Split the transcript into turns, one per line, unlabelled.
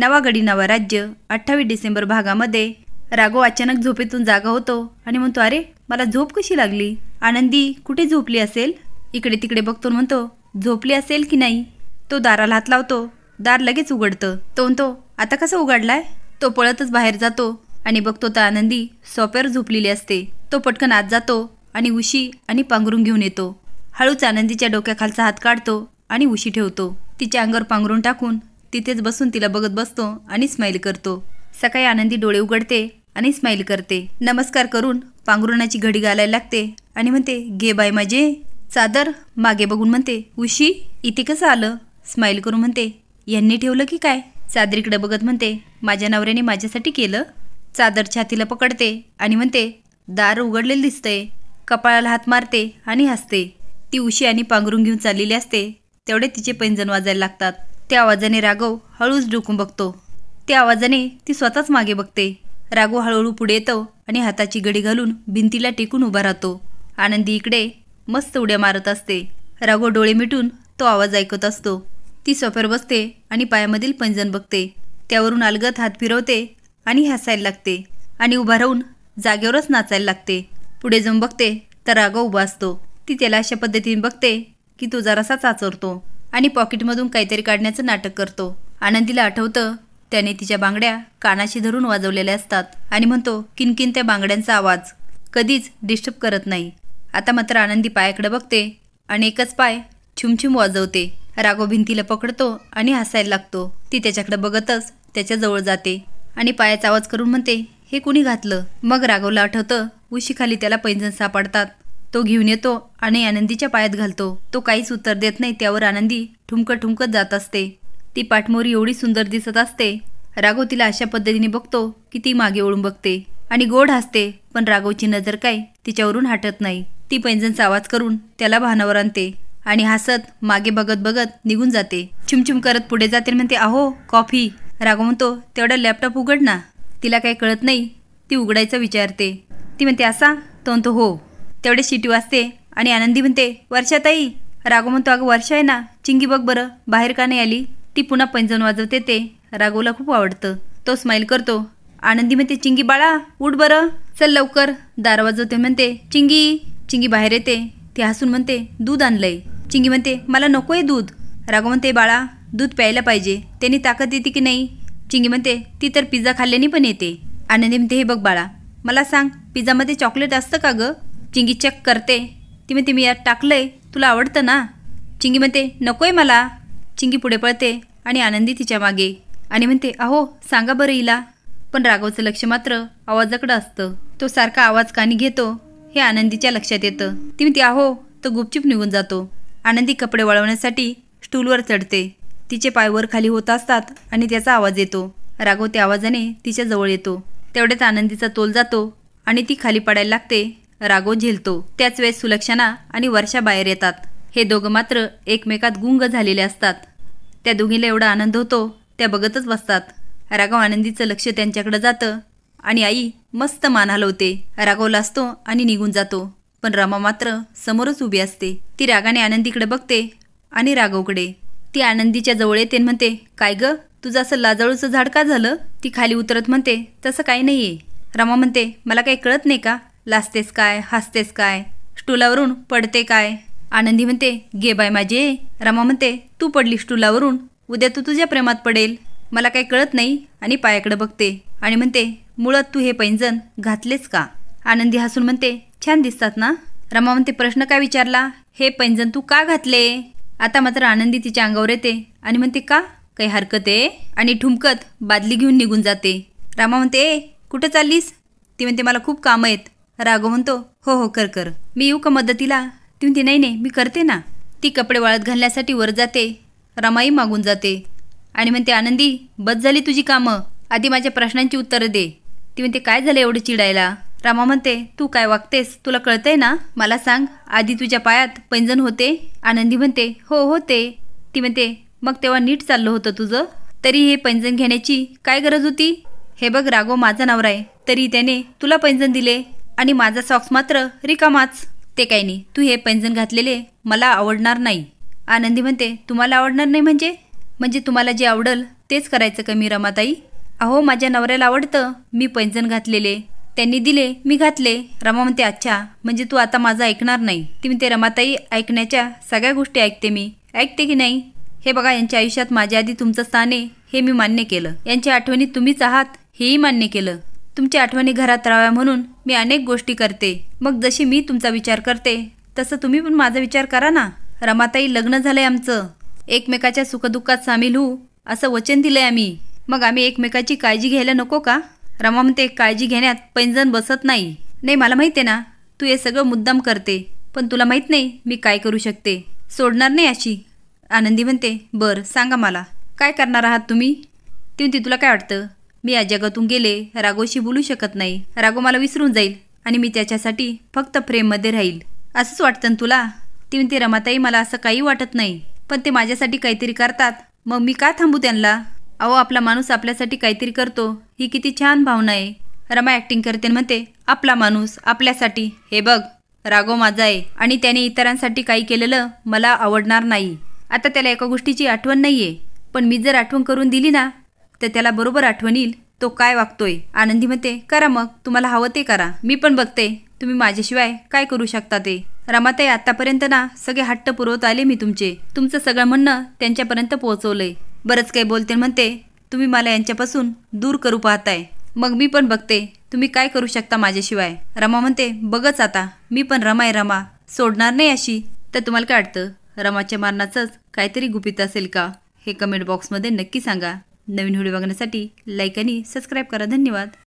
नवा राज्य अठ्ठावीस डिसेंबर भागामध्ये रागो अचानक झोपेतून जागा होतो आणि म्हणतो अरे मला झोप कशी लागली आनंदी कुठे झोपली असेल इकडे तिकडे बघतो म्हणतो झोपली असेल की नाही तो दाराला हात लावतो दार लगेच उघडतं तो म्हणतो आता कसा उघडलाय तो पळतच बाहेर जातो आणि बघतो तर आनंदी सोप्यावर झोपलेली असते तो पटकन आत जातो आणि उशी आणि पांघरून घेऊन येतो हळूच आनंदीच्या डोक्याखालचा हात काढतो आणि उशी ठेवतो तिच्या अंगावर पांघरून टाकून तिथेच बसून तिला बघत बसतो आणि स्माईल करतो सकाळी आनंदी डोळे उघडते आणि स्माईल करते नमस्कार करून पांघरुणाची घडी घालायला लागते आणि म्हणते घे बाय माझे चादर मागे बघून म्हणते उशी इथे कसं आलं स्माईल करून म्हणते यांनी ठेवलं की काय चादरीकडे बघत म्हणते माझ्या नवऱ्याने माझ्यासाठी केलं चादर छातीला पकडते आणि म्हणते दार उघडलेलं दिसतंय कपाळाला हात मारते आणि हसते ती उशी आणि पांघरून घेऊन चाललेली असते तेवढे तिचे पैंजण वाजायला लागतात त्या आवाजाने राघव हळूच डुकून बघतो त्या आवाजाने ती स्वतःच मागे बघते राघव हळूहळू पुढे येतो आणि हाताची गडी घालून भिंतीला टेकून उभा राहतो आनंदी इकडे मस्त उड्या मारत असते राघव डोळे मिटून तो आवाज ऐकत असतो ती सोफ्यावर बसते आणि पायामधील पंजन बघते त्यावरून अलगत हात फिरवते आणि हसायला लागते आणि उभा राहून जागेवरच नाचायला लागते पुढे जाऊन बघते तर राघव उभा असतो ती त्याला अशा पद्धतीने बघते की तो जरासा चाचरतो आणि पॉकेटमधून काहीतरी काढण्याचं नाटक करतो आनंदीला आठवतं त्याने तिच्या बांगड्या कानाशी धरून वाजवलेल्या असतात आणि म्हणतो किनकिन त्या बांगड्यांचा आवाज कधीच डिस्टर्ब करत नाही आता मात्र आनंदी पायाकडे बघते आणि एकच पाय छुमछुम वाजवते राघव भिंतीला पकडतो आणि हसायला लागतो ती त्याच्याकडे बघतच त्याच्याजवळ जाते आणि पायाचा आवाज करून म्हणते हे कुणी घातलं मग राघवला आठवतं उशीखाली त्याला पैंजण सापडतात तो घेऊन येतो आणि आनंदीच्या पायात घालतो तो काहीच उत्तर देत नाही त्यावर आनंदी ठुमकत ठुमकत जात असते ती पाठमोरी एवढी सुंदर दिसत असते राघव तिला अशा पद्धतीने बघतो की ती मागे ओळून बघते आणि गोड हसते पण राघवची नजर काय तिच्यावरून हटत नाही ती पैंजणचा आवाज करून त्याला भानावर आणते आणि हसत मागे बघत बघत निघून जाते चिमचिम करत पुढे जाते म्हणते अहो कॉफी राघव म्हणतो तेवढा लॅपटॉप उघड ना तिला काही कळत नाही ती उघडायचा विचारते ती म्हणते असा तो म्हणतो हो तेवढे शिटी वाजते आणि आनंदी म्हणते वर्षाताई राघव म्हणतो अगं वर्षा आहे ना चिंगी बघ बरं बाहेर का नाही आली ती पुन्हा पैंजण वाजवते ते राघोला खूप आवडतं तो स्माईल करतो आनंदी म्हणते चिंगी बाळा उठ बरं चल लवकर दार वाजवते म्हणते चिंगी चिंगी बाहेर येते ती हसून म्हणते दूध आणलंय चिंगी म्हणते मला नको आहे दूध रागो म्हणते बाळा दूध प्यायला पाहिजे त्यांनी ताकद येते की नाही चिंगी म्हणते ती तर पिझ्झा खाल्ल्याने पण येते आनंदी म्हणते हे बघ बाळा मला सांग पिझ्झामध्ये चॉकलेट असतं का गं चिंगी चेक करते ती म्हणते मी यात टाकलं आहे तुला आवडतं ना चिंगी म्हणते नको आहे मला चिंगी पुढे पळते आणि आनंदी तिच्या मागे आणि म्हणते अहो सांगा बरं हिला पण राघवचं लक्ष मात्र आवाजाकडं असतं तो सारखा आवाज कानी घेतो हे आनंदीच्या लक्षात येतं ती म्हणते अहो तो गुपचूप निघून जातो आनंदी कपडे वळवण्यासाठी स्टूलवर चढते तिचे पाय वर खाली होत असतात आणि त्याचा आवाज येतो राघव त्या आवाजाने तिच्या जवळ येतो तेवढ्याच आनंदीचा तोल जातो आणि ती खाली पडायला लागते राघव झेलतो त्याच वेळेस सुलक्षणा आणि वर्षा बाहेर येतात हे दोघं मात्र एकमेकात गुंग झालेले असतात त्या दोघीला एवढा आनंद होतो त्या बघतच बसतात राघव आनंदीचं लक्ष त्यांच्याकडे जातं आणि आई मस्त मान हलवते राघव लाचतो आणि निघून जातो पण रमा मात्र समोरच उभी असते ती रागाने आनंदीकडे बघते आणि राघवकडे ती आनंदीच्या जवळ येते म्हणते काय गं तुझं असं लाजाळूचं झाड का झालं ती खाली उतरत म्हणते तसं काही नाही आहे रमा म्हणते मला काही कळत नाही का लाजतेस काय हसतेस काय स्टुलावरून पडते काय आनंदी म्हणते गे बाय माझे रमा म्हणते तू पडली स्टुलावरून उद्या तू तुझ्या प्रेमात पडेल मला काही कळत नाही आणि पायाकडे बघते आणि म्हणते मुळात तू हे पैंजण घातलेस का आनंदी हसून म्हणते छान दिसतात ना रमा म्हणते प्रश्न काय विचारला हे पैंजण तू का घातले आता मात्र आनंदी तिच्या अंगावर येते आणि म्हणते का काही हरकत आहे आणि ठुमकत बादली घेऊन निघून जाते रामा म्हणते ए कुठं चाललीस ती म्हणते मला खूप कामं आहेत रागो म्हणतो हो हो कर कर मी येऊ का मदतीला ती म्हणते नाही नाही मी करते ना ती कपडे वाळत घालण्यासाठी वर जाते रमाई मागून जाते आणि म्हणते आनंदी बस झाली तुझी कामं आधी माझ्या प्रश्नांची उत्तरं दे ती म्हणते काय झालं एवढं चिडायला रामा म्हणते तू काय वागतेस तुला कळतंय ना मला सांग आधी तुझ्या पायात पैंजण होते आनंदी म्हणते हो होते ती म्हणते मग तेव्हा नीट चाललं होतं तुझं तरी हे पैंजण घेण्याची काय गरज होती हे बघ रागो माझा नवरा आहे तरी त्याने तुला पैंजण दिले आणि माझा सॉक्स मात्र रिकामाच ते काही नाही तू हे पैंजण घातलेले मला आवडणार नाही आनंदी म्हणते तुम्हाला आवडणार नाही म्हणजे म्हणजे तुम्हाला जे आवडल तेच करायचं का मी रमाताई अहो माझ्या नवऱ्याला आवडतं मी पैंजण घातलेले त्यांनी दिले मी घातले रमा म्हणते अच्छा म्हणजे तू आता माझं ऐकणार नाही ती म्हणते रमाताई ऐकण्याच्या सगळ्या गोष्टी ऐकते मी ऐकते की नाही हे बघा यांच्या आयुष्यात माझ्या आधी तुमचं स्थान आहे हे मी मान्य केलं यांच्या आठवणी तुम्हीच आहात हेही मान्य केलं तुमच्या आठवणी घरात राहाव्या म्हणून मी अनेक गोष्टी करते मग जशी मी तुमचा विचार करते तसं तुम्ही पण माझा विचार करा ना रमाताई लग्न झालंय आमचं एकमेकाच्या सुखदुःखात सामील होऊ असं वचन दिलंय आम्ही मग आम्ही एकमेकाची काळजी घ्यायला नको का रमा म्हणते काळजी घेण्यात पैंजण बसत नाही नाही मला माहिती आहे ना तू हे सगळं मुद्दाम करते पण तुला माहीत नाही मी काय करू शकते सोडणार नाही अशी आनंदी म्हणते बरं सांगा मला काय करणार आहात तुम्ही तिथून तुला काय वाटतं मी या जगातून गेले राघोशी बोलू शकत नाही रागो मला विसरून जाईल आणि मी त्याच्यासाठी फक्त फ्रेममध्ये राहील असंच वाटतं तुला ती म्हणते रमाताई मला असं काही वाटत नाही पण ते माझ्यासाठी काहीतरी करतात मग मी का थांबू त्यांना अहो आपला माणूस आपल्यासाठी काहीतरी करतो ही किती छान भावना आहे रमा ॲक्टिंग करते म्हणते आपला माणूस आपल्यासाठी हे बघ राघो माझा आहे आणि त्याने इतरांसाठी काही केलेलं मला आवडणार नाही आता त्याला एका गोष्टीची आठवण नाही आहे पण मी जर आठवण करून दिली ना तर त्याला बरोबर आठवण येईल तो काय वागतोय आनंदी म्हणते करा मग तुम्हाला हवं ते करा मी पण बघते तुम्ही माझ्याशिवाय काय करू शकता ते रमाताई आतापर्यंत ना सगळे हट्ट पुरवत आले मी तुमचे तुमचं सगळं म्हणणं त्यांच्यापर्यंत पोहोचवलंय बरंच काही बोलते म्हणते तुम्ही मला यांच्यापासून दूर करू पाहताय मग मी पण बघते तुम्ही काय करू शकता माझ्याशिवाय रमा म्हणते बघच आता मी पण रमाय रमा सोडणार नाही अशी तर तुम्हाला काय वाटतं रमाच्या मारणाचंच काहीतरी गुपित असेल का हे कमेंट बॉक्समध्ये नक्की सांगा नवीन व्हिडिओ बघण्यासाठी लाईक आणि सबस्क्राईब करा धन्यवाद